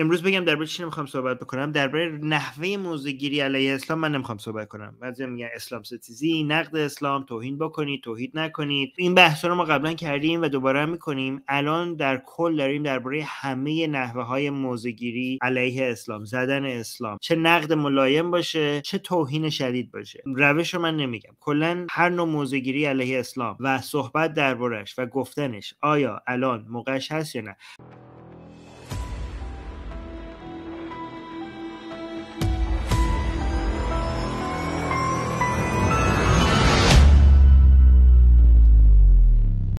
امروز بگم درباره چی نمیخوام صحبت بکنم درباره نحوه گیری علیه اسلام من نمیخوام صحبت کنم بعضی میگن اسلام ستیزی نقد اسلام توهین بکنید توحید نکنید این بحث رو ما قبلا کردیم و دوباره میکنیم الان در کل داریم درباره همه نحوه های گیری علیه اسلام زدن اسلام چه نقد ملایم باشه چه توهین شدید باشه روش رو من نمیگم کلا هر نوع گیری علیه اسلام و صحبت دربارش و گفتنش آیا الان موقعش هست یا نه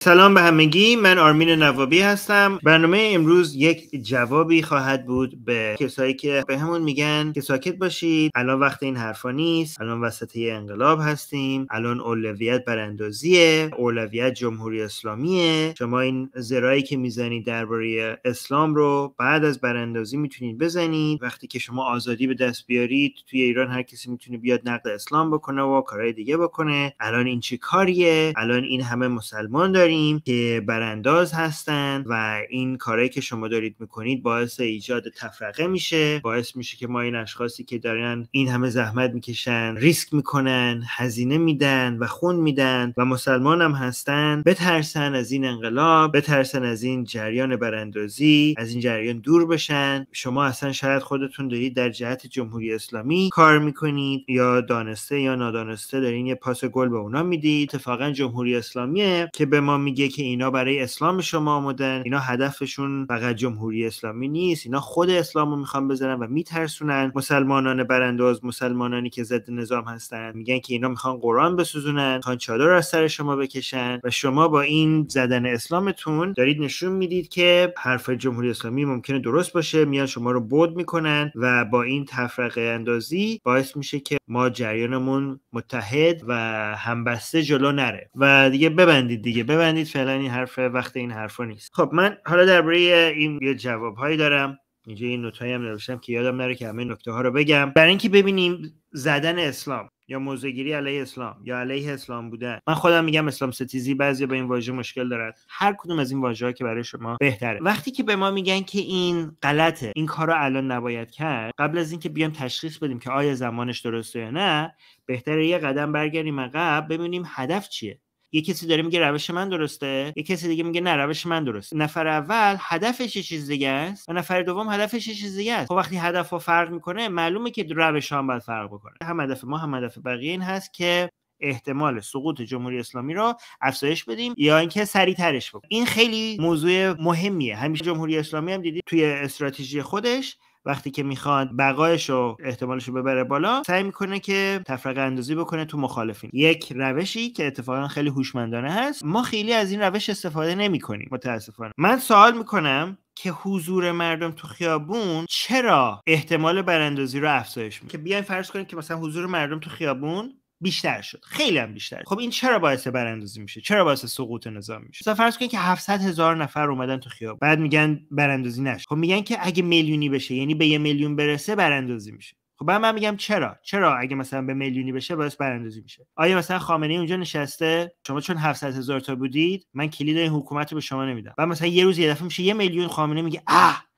سلام به همگی من آرمین نوابی هستم برنامه امروز یک جوابی خواهد بود به کسایی که به همون میگن که ساکت باشید الان وقت این حرفا نیست الان وسطه انقلاب هستیم الان اولویت براندازیه اولویت جمهوری اسلامیه شما این زرایی که میزنید درباره اسلام رو بعد از براندازی میتونید بزنید وقتی که شما آزادی به دست بیارید توی ایران هر کسی میتونه بیاد نقد اسلام بکنه و کارهای دیگه بکنه الان این چه کاریه الان این همه مسلمان داری داریم که برانداز هستن و این کارهایی که شما دارید میکنید باعث ایجاد تفرقه میشه باعث میشه که ما این اشخاصی که دارن این همه زحمت میکشن ریسک میکنن هزینه میدن و خون میدن و مسلمان هم هستن بترسن از این انقلاب بترسن از این جریان براندازی از این جریان دور بشن شما اصلا شاید خودتون دارید در جهت جمهوری اسلامی کار میکنید یا دانسته یا نادانسته دارین یه پاس گل به اونا میدید اتفاقا جمهوری اسلامیه که به ما میگه که اینا برای اسلام شما آمدن اینا هدفشون فقط جمهوری اسلامی نیست اینا خود اسلام رو میخوان بزنن و میترسونن مسلمانان برانداز مسلمانانی که ضد نظام هستن میگن که اینا میخوان قرآن بسوزونن میخوان چادر از سر شما بکشن و شما با این زدن اسلامتون دارید نشون میدید که حرف جمهوری اسلامی ممکنه درست باشه میان شما رو بود میکنن و با این تفرقه اندازی باعث میشه که ما جریانمون متحد و همبسته جلو نره و دیگه ببندید دیگه ببندید ببندید فعلا این حرف وقت این حرفا نیست خب من حالا درباره این یه جوابهایی دارم اینجا این نوتایی هم نوشتم که یادم نره که همه نکته ها رو بگم برای اینکه ببینیم زدن اسلام یا موزگیری علیه اسلام یا علیه اسلام بودن من خودم میگم اسلام ستیزی بعضی با این واژه مشکل دارد هر کدوم از این واژه که برای شما بهتره وقتی که به ما میگن که این غلطه این کار رو الان نباید کرد قبل از اینکه بیام تشخیص بدیم که آیا زمانش درسته یا نه بهتره یه قدم برگردیم عقب ببینیم هدف چیه یه کسی داره میگه روش من درسته یه کسی دیگه میگه نه روش من درسته نفر اول هدفش یه چیز دیگه است و نفر دوم هدفش یه چیز دیگه است خب وقتی هدف ها فرق میکنه معلومه که روش هم باید فرق بکنه هم هدف ما هم هدف بقیه این هست که احتمال سقوط جمهوری اسلامی را افزایش بدیم یا اینکه ترش بکنیم این خیلی موضوع مهمیه همیشه جمهوری اسلامی هم دیدی توی استراتژی خودش وقتی که میخواد بقایش و احتمالش رو ببره بالا سعی میکنه که تفرقه اندازی بکنه تو مخالفین یک روشی که اتفاقا خیلی هوشمندانه هست ما خیلی از این روش استفاده نمیکنیم متاسفانه من سوال میکنم که حضور مردم تو خیابون چرا احتمال براندازی رو افزایش میده که بیاین فرض کنیم که مثلا حضور مردم تو خیابون بیشتر شد خیلی هم بیشتر خب این چرا باعث براندازی میشه چرا باعث سقوط نظام میشه مثلا فرض کنید که 700 هزار نفر اومدن تو خیابون بعد میگن براندازی نشه خب میگن که اگه میلیونی بشه یعنی به یه میلیون برسه براندازی میشه خب بعد من میگم چرا چرا اگه مثلا به میلیونی بشه باعث براندازی میشه آیا مثلا خامنه اونجا نشسته شما چون 700 هزار تا بودید من کلید این حکومت رو به شما نمیدم بعد مثلا یه روز یه دفعه میشه یه میلیون خامنه میگه اه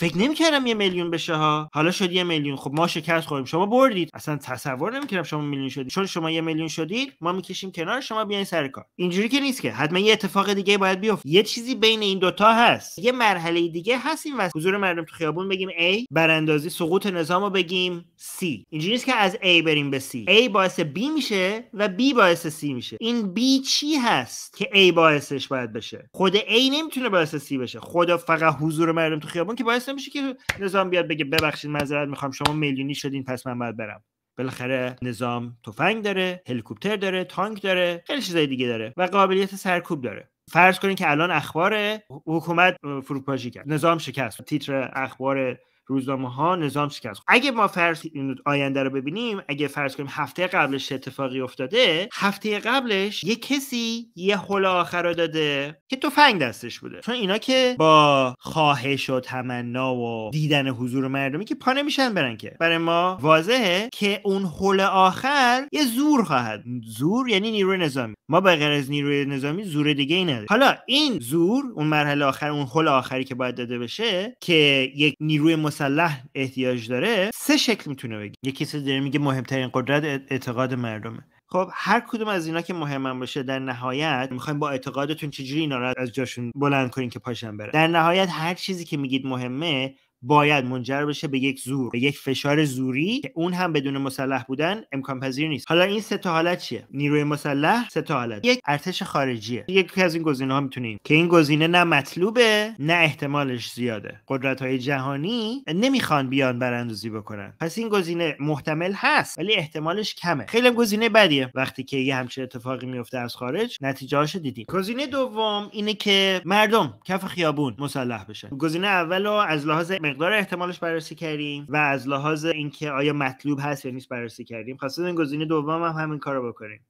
فکر نمیکردم یه میلیون بشه ها حالا شد یه میلیون خب ما شکست خوردیم شما بردید اصلا تصور نمیکردم شما میلیون شدید چون شما یه میلیون شدید ما میکشیم کنار شما بیاین سر کار اینجوری که نیست که حتما یه اتفاق دیگه باید بیفته یه چیزی بین این دوتا هست یه مرحله دیگه هست این واسه حضور مردم تو خیابون بگیم A براندازی سقوط نظام رو بگیم C اینجوری نیست که از A بریم به C A باعث B میشه و B باعث C میشه این B چی هست که A باعثش باید بشه خود A نمیتونه باعث C بشه خدا فقط حضور مردم تو خیابون که باعث باعث نمیشه که نظام بیاد بگه ببخشید معذرت میخوام شما میلیونی شدین پس من باید برم بالاخره نظام تفنگ داره هلیکوپتر داره تانک داره خیلی چیزای دیگه داره و قابلیت سرکوب داره فرض کنید که الان اخبار حکومت فروپاشی کرد نظام شکست تیتر اخبار روزنامه ها نظام شکست اگه ما فرض آینده رو ببینیم اگه فرض کنیم هفته قبلش اتفاقی افتاده هفته قبلش یه کسی یه حل آخر رو داده که تفنگ دستش بوده چون اینا که با خواهش و تمنا و دیدن حضور مردمی که پا نمیشن برن که برای ما واضحه که اون حل آخر یه زور خواهد زور یعنی نیروی نظامی ما به غیر از نیروی نظامی زور دیگه ای نداره حالا این زور اون مرحله آخر اون حل آخری که باید داده بشه که یک نیروی مسلح احتیاج داره سه شکل میتونه بگی یکی سه داره میگه مهمترین قدرت اعتقاد مردمه خب هر کدوم از اینا که مهمم باشه در نهایت میخوایم با اعتقادتون چجوری اینا رو از جاشون بلند کنین که پاشن بره در نهایت هر چیزی که میگید مهمه باید منجر بشه به یک زور به یک فشار زوری که اون هم بدون مسلح بودن امکان پذیر نیست حالا این سه تا حالت چیه نیروی مسلح سه تا حالت یک ارتش خارجیه یکی از این گزینه ها میتونیم که این گزینه نه مطلوبه نه احتمالش زیاده قدرت های جهانی نمیخوان بیان براندازی بکنن پس این گزینه محتمل هست ولی احتمالش کمه خیلی گزینه بدیه وقتی که یه همچین اتفاقی میفته از خارج نتیجه دیدیم گزینه دوم اینه که مردم کف خیابون مسلح بشن گزینه اولو از لحاظ مقدار احتمالش بررسی کردیم و از لحاظ اینکه آیا مطلوب هست یا نیست بررسی کردیم خاصه این گزینه دوم هم همین رو بکنیم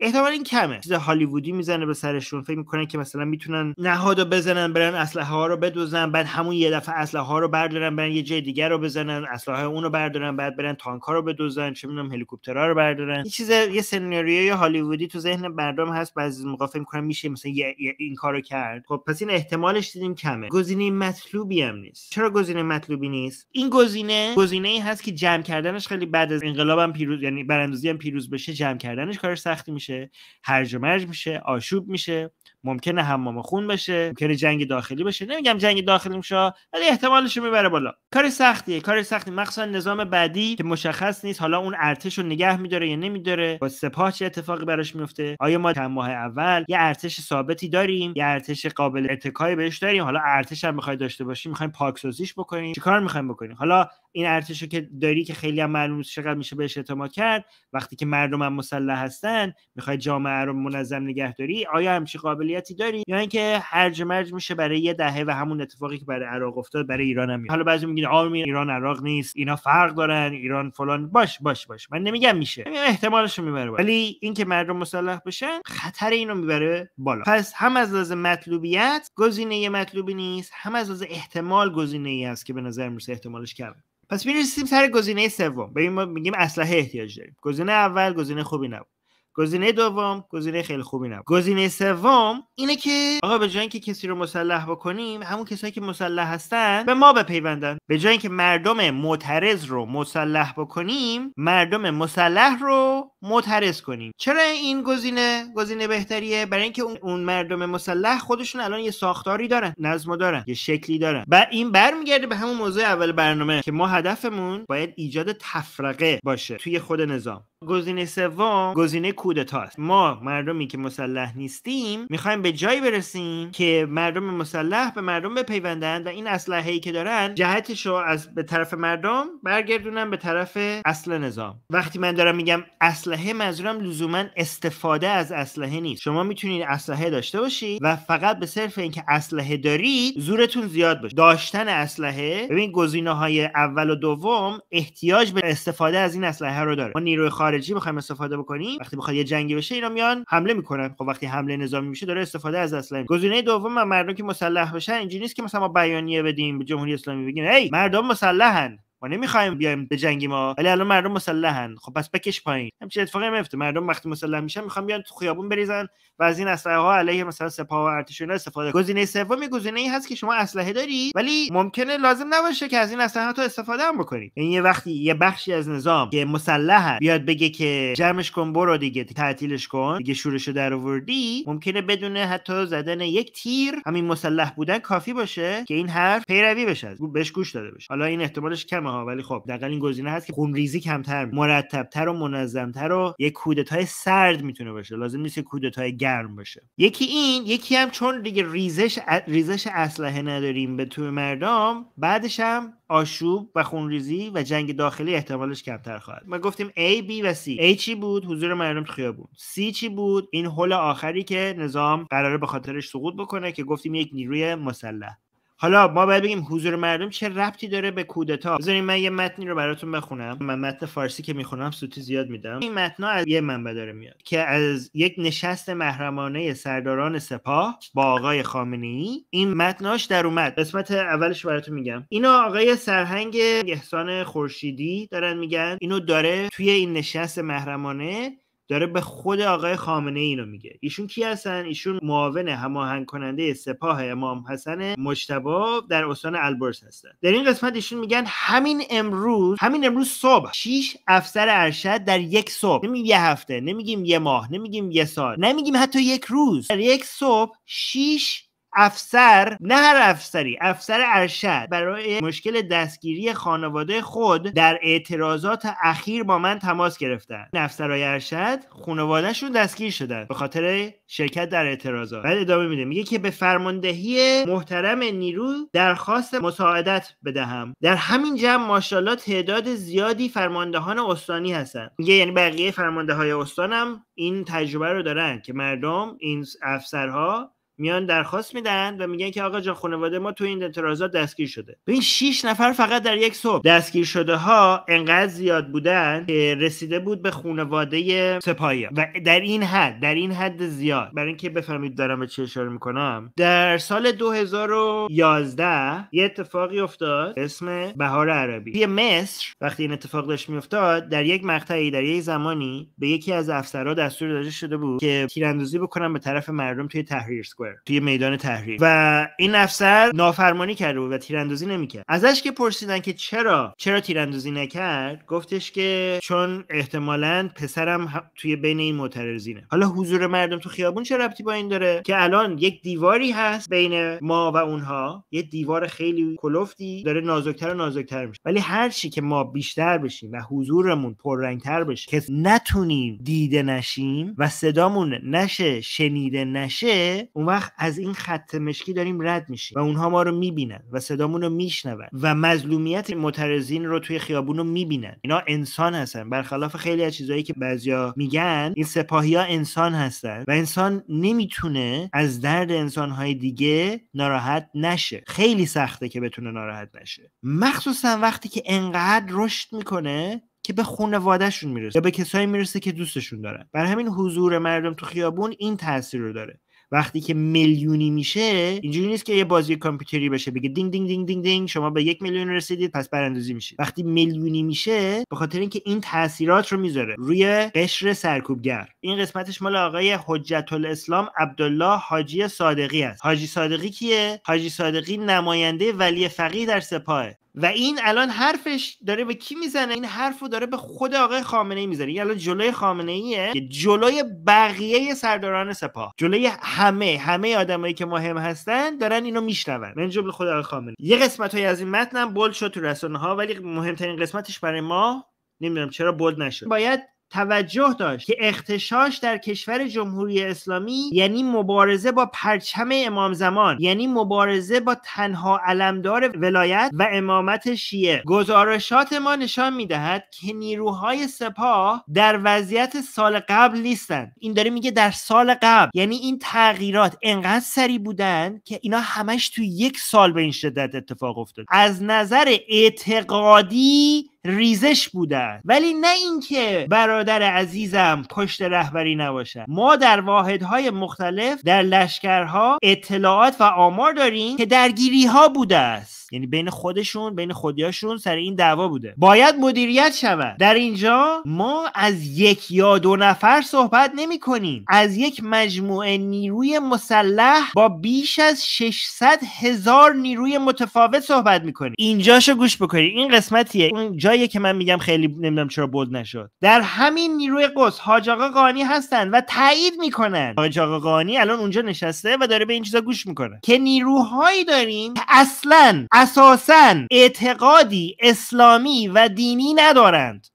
احتمال این کمه چیز هالیوودی میزنه به سرشون فکر میکنن که مثلا میتونن نهاد نهادو بزنن برن اسلحه ها رو بدوزن بعد همون یه دفعه اسلحه ها رو بردارن برن یه جای دیگر رو بزنن اسلحه اون رو بردارن بعد برن تانک ها رو بدوزن چه میدونم هلیکوپترها رو بردارن یه چیز یه سناریوی هالیوودی تو ذهن مردم هست بعضی موقع فکر میکنن میشه مثلا یه، این کارو کرد خب پس این احتمالش دیدیم کمه گزینه مطلوبی هم نیست چرا گزینه مطلوبی نیست این گزینه گزینه ای هست که جمع کردنش خیلی بعد از انقلابم پیروز یعنی براندازی هم پیروز بشه جمع کردنش کارش سختی میشه میشه هرج و مرج میشه آشوب میشه ممکنه حمام خون بشه ممکنه جنگ داخلی بشه نمیگم جنگ داخلی میشه ولی احتمالش میبره بالا کار سختیه کار سختی مخصوصا نظام بعدی که مشخص نیست حالا اون ارتش رو نگه میداره یا نمیداره با سپاه چه اتفاقی براش میفته آیا ما چند ماه اول یه ارتش ثابتی داریم یه ارتش قابل اتکای بهش داریم حالا ارتش هم میخوای داشته باشیم میخوایم پاکسازیش بکنیم چیکار میخوایم بکنیم حالا این ارتش که داری که خیلی هم معلوم چقدر میشه بهش اعتماد کرد وقتی که مردم هم مسلح هستن میخوای جامعه رو منظم نگهداری آیا همچی قابلی یا داری یا اینکه هرج مرج میشه برای یه دهه و همون اتفاقی که برای عراق افتاد برای ایران هم حالا بعضی میگن آمین ایران عراق نیست اینا فرق دارن ایران فلان باش باش باش من نمیگم میشه یعنی احتمالش رو میبره ولی اینکه مردم مسلح بشن خطر اینو میبره بالا پس هم از لحاظ مطلوبیت گزینه مطلوبی نیست هم از لحاظ احتمال گزینه ای است که به نظر میرسه احتمالش کمه پس میرسیم سر گزینه سوم ببین ما میگیم اسلحه احتیاج داریم گزینه اول گزینه خوبی نبود گزینه دوم گزینه خیلی خوبی نبود گزینه سوم اینه که آقا به جای اینکه کسی رو مسلح بکنیم همون کسایی که مسلح هستن به ما بپیوندن به جای اینکه مردم معترض رو مسلح بکنیم مردم مسلح رو معترض کنیم چرا این گزینه گزینه بهتریه برای اینکه اون مردم مسلح خودشون الان یه ساختاری دارن نظم دارن یه شکلی دارن و این برمیگرده به همون موضوع اول برنامه که ما هدفمون باید ایجاد تفرقه باشه توی خود نظام گزینه سوم گزینه کودتا است ما مردمی که مسلح نیستیم میخوایم به جایی برسیم که مردم مسلح به مردم بپیوندن و این اسلحه ای که دارن جهتش رو از به طرف مردم برگردونن به طرف اصل نظام وقتی من دارم میگم اسلحه منظورم لزوما استفاده از اسلحه نیست شما میتونید اسلحه داشته باشید و فقط به صرف اینکه اسلحه دارید زورتون زیاد باشه داشتن اسلحه ببین گزینه اول و دوم احتیاج به استفاده از این اسلحه رو داره ما نیروی خارجی بخوایم استفاده بکنیم وقتی بخواد یه جنگی بشه اینا میان حمله میکنن خب وقتی حمله نظامی میشه داره استفاده از اسلحه گزینه دوم مردم که مسلح بشن اینجوری نیست که مثلا ما بیانیه بدیم به جمهوری اسلامی بگیم ای مردم مسلحن ما نمیخوایم بیایم به جنگی ما ولی الان مردم مسلحن خب پس بکش پایین همچین اتفاقی میفته مردم وقتی مسلح میشن میخوان بیان تو خیابون بریزن و از این اسلحه ها علیه مثلا سپاه و ارتش استفاده گزینه سوم گزینه ای هست که شما اسلحه داری ولی ممکنه لازم نباشه که از این اسلحه تو استفاده هم بکنید این یعنی یه وقتی یه بخشی از نظام که مسلحه بیاد بگه که جمعش کن برو دیگه تعطیلش کن دیگه شورشو در آوردی ممکنه بدون حتی زدن یک تیر همین مسلح بودن کافی باشه که این حرف پیروی بشه بهش گوش داده بشه حالا این احتمالش کمه ولی خب حداقل این گزینه هست که خونریزی کمتر مرتبتر و منظمتر و یک کودتای سرد میتونه باشه لازم نیست که کودتای گرم باشه یکی این یکی هم چون دیگه ریزش ریزش اسلحه نداریم به تو مردم بعدش هم آشوب و خونریزی و جنگ داخلی احتمالش کمتر خواهد ما گفتیم A B و C A چی بود حضور مردم تو خیابون C چی بود این هول آخری که نظام قراره به خاطرش سقوط بکنه که گفتیم یک نیروی مسلح حالا ما باید بگیم حضور مردم چه ربطی داره به کودتا بذارین من یه متنی رو براتون بخونم من متن فارسی که میخونم سوتی زیاد میدم این متنا از یه منبع داره میاد که از یک نشست محرمانه سرداران سپاه با آقای خامنی این متناش در اومد قسمت اولش براتون میگم اینو آقای سرهنگ احسان خورشیدی دارن میگن اینو داره توی این نشست محرمانه داره به خود آقای خامنه اینو میگه ایشون کی هستن ایشون معاون هماهنگ کننده سپاه امام حسن مجتبی در استان البرز هستن در این قسمت ایشون میگن همین امروز همین امروز صبح شیش افسر ارشد در یک صبح نمیگیم یه هفته نمیگیم یه ماه نمیگیم یه سال نمیگیم حتی یک روز در یک صبح شیش افسر نه هر افسری افسر ارشد برای مشکل دستگیری خانواده خود در اعتراضات اخیر با من تماس گرفتن افسرهای ارشد خانوادهشون دستگیر شدن به خاطر شرکت در اعتراضات بعد ادامه میده میگه که به فرماندهی محترم نیرو درخواست مساعدت بدهم در همین جمع ماشاءالله تعداد زیادی فرماندهان استانی هستن میگه یعنی بقیه فرمانده های استانم این تجربه رو دارن که مردم این افسرها میان درخواست میدن و میگن که آقا جان خانواده ما تو این اعتراضات دستگیر شده ببین 6 نفر فقط در یک صبح دستگیر شده ها انقدر زیاد بودن که رسیده بود به خانواده سپاهی و در این حد در این حد زیاد برای اینکه بفهمید دارم به چه اشاره میکنم در سال 2011 یه اتفاقی افتاد اسم بهار عربی توی مصر وقتی این اتفاق داشت میافتاد در یک مقطعی در یک زمانی به یکی از افسرها دستور داده شده بود که تیراندازی بکنن به طرف مردم توی تحریر توی میدان تحریر و این افسر نافرمانی کرده بود و تیراندازی نمیکرد ازش که پرسیدن که چرا چرا تیراندازی نکرد گفتش که چون احتمالا پسرم توی بین این معترضینه حالا حضور مردم تو خیابون چه ربطی با این داره که الان یک دیواری هست بین ما و اونها یه دیوار خیلی کلفتی داره نازکتر و نازکتر میشه ولی هر چی که ما بیشتر بشیم و حضورمون پررنگتر بشه که نتونیم دیده نشیم و صدامون نشه شنیده نشه اون وقت از این خط مشکی داریم رد میشیم و اونها ما رو میبینن و صدامون رو میشنون و مظلومیت معترضین رو توی خیابون رو میبینن اینا انسان هستن برخلاف خیلی از چیزهایی که بعضیا میگن این سپاهیا انسان هستن و انسان نمیتونه از درد انسانهای دیگه ناراحت نشه خیلی سخته که بتونه ناراحت نشه مخصوصا وقتی که انقدر رشد میکنه که به واداشون میرسه یا به کسایی میرسه که دوستشون دارن بر همین حضور مردم تو خیابون این تاثیر رو داره وقتی که میلیونی میشه اینجوری نیست که یه بازی کامپیوتری بشه بگه دینگ دینگ دینگ دینگ دینگ شما به یک میلیون رسیدید پس براندازی میشید وقتی میلیونی میشه به خاطر اینکه این تاثیرات رو میذاره روی قشر سرکوبگر این قسمتش مال آقای حجت الاسلام عبدالله حاجی صادقی است حاجی صادقی کیه حاجی صادقی نماینده ولی فقیه در سپاهه و این الان حرفش داره به کی میزنه این حرف رو داره به خود آقای خامنه ای میزنه این الان جلوی خامنه ایه جلوی بقیه سرداران سپاه جلوی همه همه آدمایی که مهم هستن دارن اینو میشنون من جمله خود آقای خامنه یه قسمت های از این متنم بولد شد تو رسانه ها ولی مهمترین قسمتش برای ما نمیدونم چرا بولد نشد باید توجه داشت که اختشاش در کشور جمهوری اسلامی یعنی مبارزه با پرچم امام زمان یعنی مبارزه با تنها علمدار ولایت و امامت شیعه گزارشات ما نشان میدهد که نیروهای سپاه در وضعیت سال قبل نیستند این داره میگه در سال قبل یعنی این تغییرات انقدر سری بودن که اینا همش تو یک سال به این شدت اتفاق افتاد از نظر اعتقادی ریزش بودن ولی نه اینکه برادر عزیزم پشت رهبری نباشد ما در واحدهای مختلف در لشکرها اطلاعات و آمار داریم که درگیری ها بوده است یعنی بین خودشون بین خودیاشون سر این دعوا بوده باید مدیریت شود در اینجا ما از یک یا دو نفر صحبت نمی کنیم از یک مجموعه نیروی مسلح با بیش از 600 هزار نیروی متفاوت صحبت می کنیم... اینجاشو گوش بکنید این قسمتیه اون جایی که من میگم خیلی نمیدونم چرا بولد نشد در همین نیروی قص حاج آقا قانی هستن و تایید میکنن حاج قانی الان اونجا نشسته و داره به این چیزا گوش میکنه که نیروهایی داریم که اصلا اساسا اعتقادی اسلامی و دینی ندارند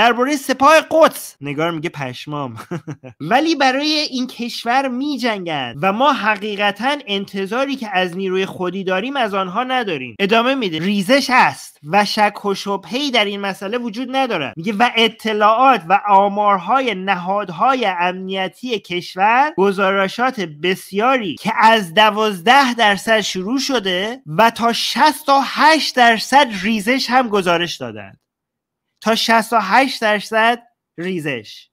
درباره سپاه قدس نگار میگه پشمام ولی برای این کشور میجنگند و ما حقیقتا انتظاری که از نیروی خودی داریم از آنها نداریم ادامه میده ریزش هست و شک و شبهی در این مسئله وجود ندارد میگه و اطلاعات و آمارهای نهادهای امنیتی کشور گزارشات بسیاری که از دوازده درصد شروع شده و تا 68 درصد ریزش هم گزارش دادند تا 68 درصد ریزش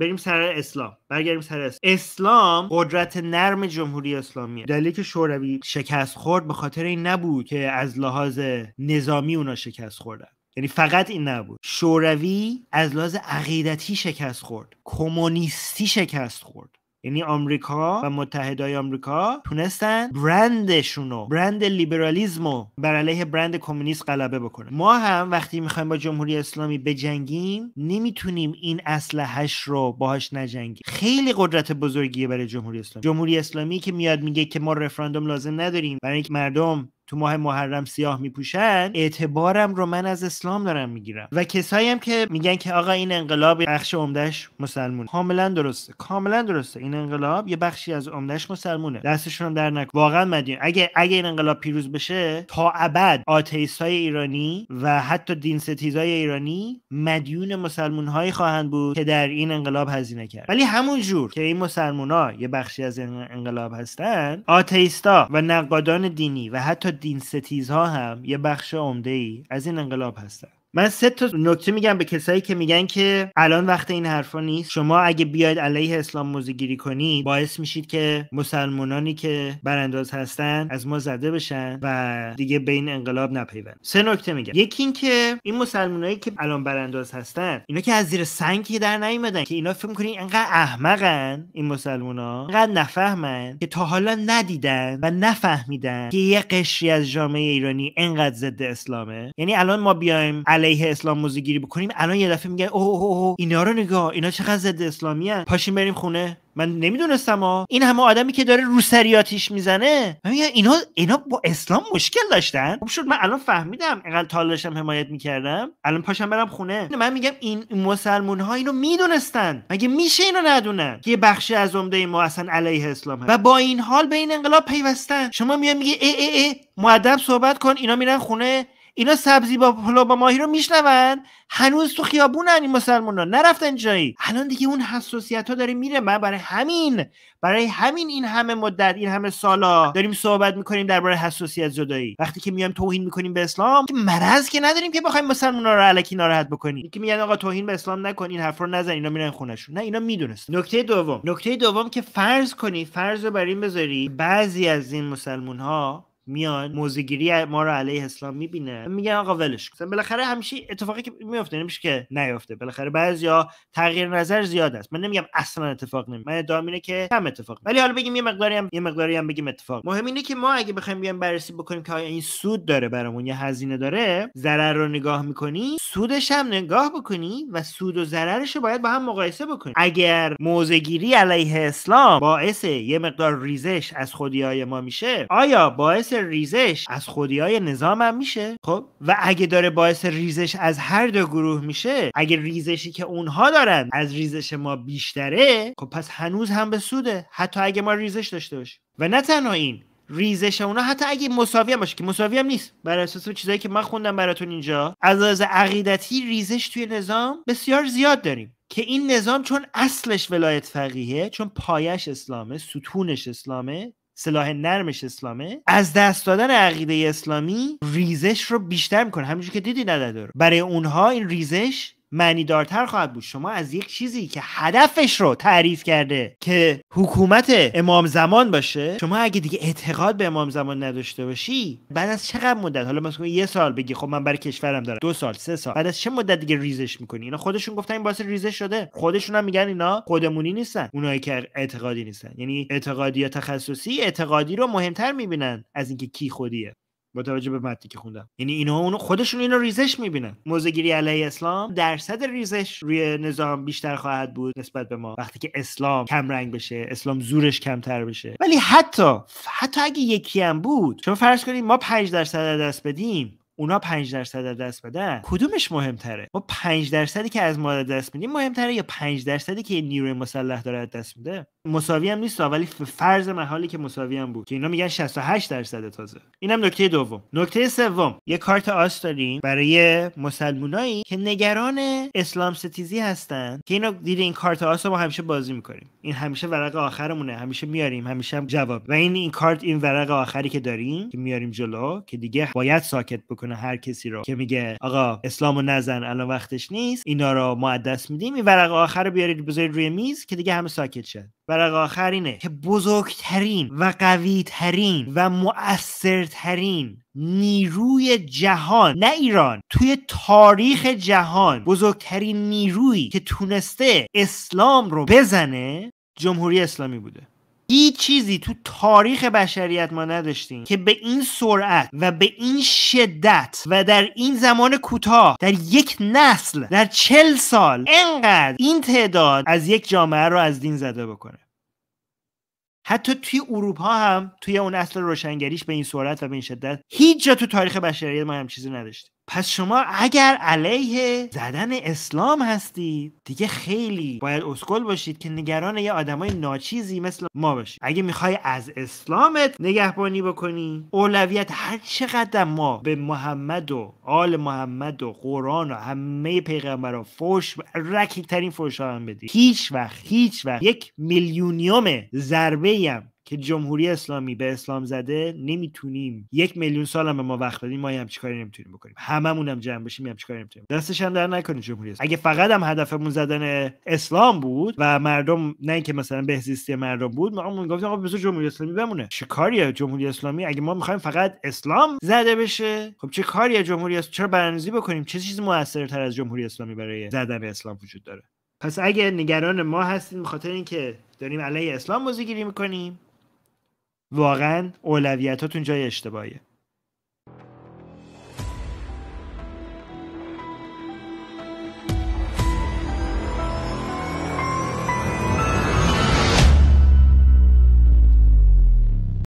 بریم سر اسلام برگردیم سر اسلام اسلام قدرت نرم جمهوری اسلامی دلیلی که شوروی شکست خورد به خاطر این نبود که از لحاظ نظامی اونا شکست خوردن یعنی فقط این نبود شوروی از لحاظ عقیدتی شکست خورد کمونیستی شکست خورد یعنی آمریکا و متحدای آمریکا تونستن برندشون رو برند لیبرالیزم رو بر علیه برند کمونیست غلبه بکنن ما هم وقتی میخوایم با جمهوری اسلامی بجنگیم نمیتونیم این اسلحهش رو باهاش نجنگیم خیلی قدرت بزرگیه برای جمهوری اسلامی جمهوری اسلامی که میاد میگه که ما رفراندوم لازم نداریم برای اینکه مردم تو ماه محرم سیاه میپوشن اعتبارم رو من از اسلام دارم میگیرم و کسایی هم که میگن که آقا این انقلاب بخش عمدهش مسلمون کاملا درسته کاملا درسته این انقلاب یه بخشی از عمدهش مسلمونه دستشون در نکن واقعا مدیون اگه اگه این انقلاب پیروز بشه تا ابد آتیست های ایرانی و حتی دین ستیزای ایرانی مدیون مسلمون هایی خواهند بود که در این انقلاب هزینه کرد ولی همون جور که این مسلمون ها یه بخشی از انقلاب هستن آتیستا و نقادان دینی و حتی دین ها هم یه بخش عمده ای از این انقلاب هستن من سه تا نکته میگم به کسایی که میگن که الان وقت این حرفا نیست شما اگه بیاید علیه اسلام گیری کنی باعث میشید که مسلمانانی که برانداز هستن از ما زده بشن و دیگه به این انقلاب نپیوند سه نکته میگم یکی اینکه این مسلمانایی که الان برانداز هستن اینا که از زیر سنگی در نیومدن که اینا فکر میکنین انقدر احمقن این مسلمانا انقدر نفهمن که تا حالا ندیدن و نفهمیدن که یه قشری از جامعه ایرانی انقدر ضد اسلامه یعنی الان ما بیایم علیه اسلام گیری بکنیم الان یه دفعه میگن اوه اوه او اینا رو نگاه اینا چقدر ضد اسلامی ان پاشیم بریم خونه من نمیدونستم ها این همه آدمی که داره روسری میزنه من اینا اینا با اسلام مشکل داشتن خب شد من الان فهمیدم اقل تالاشم داشتم حمایت میکردم الان پاشم برم خونه من میگم این مسلمون ها اینو میدونستن مگه میشه اینو ندونن که یه بخشی از عمده ما اصلا علیه اسلام و با این حال به این انقلاب پیوستن شما میگم میگه ای ای ای صحبت کن اینا میرن خونه اینا سبزی با پلو با ماهی رو میشنون هنوز تو خیابونن این ها نرفتن جایی الان دیگه اون حساسیت ها داره میره من برای همین برای همین این همه مدت این همه سالا داریم صحبت میکنیم درباره حساسیت زدایی وقتی که میایم توهین میکنیم به اسلام که مرض که نداریم که بخوایم ها رو علکی ناراحت بکنیم که میگن آقا توهین به اسلام نکن این حرف رو نزن اینا میرن خونشون نه اینا میدونست نکته دوم نکته دوم که فرض کنی فرض رو بر این بذاری بعضی از این مسلمون ها میان موزگیری ما رو علیه اسلام میبینه میگن آقا ولش کن بالاخره همیشه اتفاقی که میفته نمیشه که نیفته بالاخره بعضیا تغییر نظر زیاد است من نمیگم اصلا اتفاق نمی من ادعا اینه که کم اتفاق ولی حالا بگیم یه مقداری هم یه مقداری هم بگیم اتفاق مهم اینه که ما اگه بخوایم بیایم بررسی بکنیم که آیا این سود داره برامون یا هزینه داره ضرر رو نگاه میکنی سودش هم نگاه بکنی و سود و ضررش رو باید با هم مقایسه بکنی اگر موزگیری علیه اسلام باعث یه مقدار ریزش از خودی ما میشه آیا باعث ریزش از خودی های نظام هم میشه خب و اگه داره باعث ریزش از هر دو گروه میشه اگه ریزشی که اونها دارن از ریزش ما بیشتره خب پس هنوز هم به سوده حتی اگه ما ریزش داشته باشیم و نه تنها این ریزش اونا حتی اگه مساوی هم باشه که مساوی هم نیست بر اساس چیزایی که من خوندم براتون اینجا از از عقیدتی ریزش توی نظام بسیار زیاد داریم که این نظام چون اصلش ولایت فقیه چون پایش اسلامه ستونش اسلامه سلاح نرمش اسلامه از دست دادن عقیده اسلامی ریزش رو بیشتر میکنه همینجور که دیدی نداره برای اونها این ریزش معنی دارتر خواهد بود شما از یک چیزی که هدفش رو تعریف کرده که حکومت امام زمان باشه شما اگه دیگه اعتقاد به امام زمان نداشته باشی بعد از چقدر مدت حالا مثلا یه سال بگی خب من برای کشورم دارم دو سال سه سال بعد از چه مدت دیگه ریزش میکنی اینا خودشون گفتن این باعث ریزش شده خودشون هم میگن اینا خودمونی نیستن اونایی که اعتقادی نیستن یعنی اعتقادی یا تخصصی اعتقادی رو مهمتر میبینن از اینکه کی خودیه با توجه به متنی که خوندم یعنی اینا اونو خودشون اینو ریزش میبینن موزگیری علیه اسلام درصد ریزش روی نظام بیشتر خواهد بود نسبت به ما وقتی که اسلام کم رنگ بشه اسلام زورش کمتر بشه ولی حتی حتی اگه یکی هم بود شما فرض کنید ما 5 درصد دست بدیم اونا 5 درصد از دست بدن کدومش مهمتره ما 5 درصدی که از ما دست میدیم مهمتره یا 5 درصدی که نیروی مسلح داره دست میده مساوی هم نیست ولی فرض محالی که مساوی هم بود که اینا میگن 68 درصد تازه اینم نکته دوم نکته سوم یه کارت آس داریم برای مسلمونایی که نگران اسلام ستیزی هستن که اینو دیدین این کارت آس رو ما همیشه بازی میکنیم این همیشه ورق آخرمونه همیشه میاریم همیشه هم جواب و این این کارت این ورق آخری که داریم که میاریم جلو که دیگه باید ساکت بکنیم میکنه هر کسی رو که میگه آقا اسلامو نزن الان وقتش نیست اینا رو معدس میدیم این ورق آخر رو بیارید بذارید روی میز که دیگه همه ساکت شد ورق آخر اینه که بزرگترین و قویترین و مؤثرترین نیروی جهان نه ایران توی تاریخ جهان بزرگترین نیرویی که تونسته اسلام رو بزنه جمهوری اسلامی بوده هیچ چیزی تو تاریخ بشریت ما نداشتیم که به این سرعت و به این شدت و در این زمان کوتاه در یک نسل در چل سال انقدر این تعداد از یک جامعه رو از دین زده بکنه حتی توی اروپا هم توی اون اصل روشنگریش به این سرعت و به این شدت هیچ جا تو تاریخ بشریت ما هم چیزی نداشتیم پس شما اگر علیه زدن اسلام هستید دیگه خیلی باید اسکل باشید که نگران یه آدمای ناچیزی مثل ما باشید اگه میخوای از اسلامت نگهبانی بکنی اولویت هر چقدر ما به محمد و آل محمد و قرآن و همه و فوش فرش ترین فوش هم بدید هیچ وقت هیچ وقت یک میلیونیوم ضربه هم که جمهوری اسلامی به اسلام زده نمیتونیم یک میلیون سال هم ما وقت بدیم ما هم چیکاری نمیتونیم بکنیم هممون هم جمع بشیم هم چیکاری نمیتونیم دستش هم در نکنیم جمهوری اسلامی اگه فقط هم هدفمون زدن اسلام بود و مردم نه اینکه مثلا بهزیستی مردم بود ما اون گفتیم آقا بزور جمهوری اسلامی بمونه چه کاریه جمهوری اسلامی اگه ما میخوایم فقط اسلام زده بشه خب چه کاریه جمهوری اسلامی چرا برنامه‌ریزی بکنیم چه چیزی موثرتر از جمهوری اسلامی برای زدن اسلام وجود داره پس اگه نگران ما هستیم بخاطر اینکه داریم علیه اسلام بازیگیری میکنیم واقعا اولویتاتون جای اشتباهیه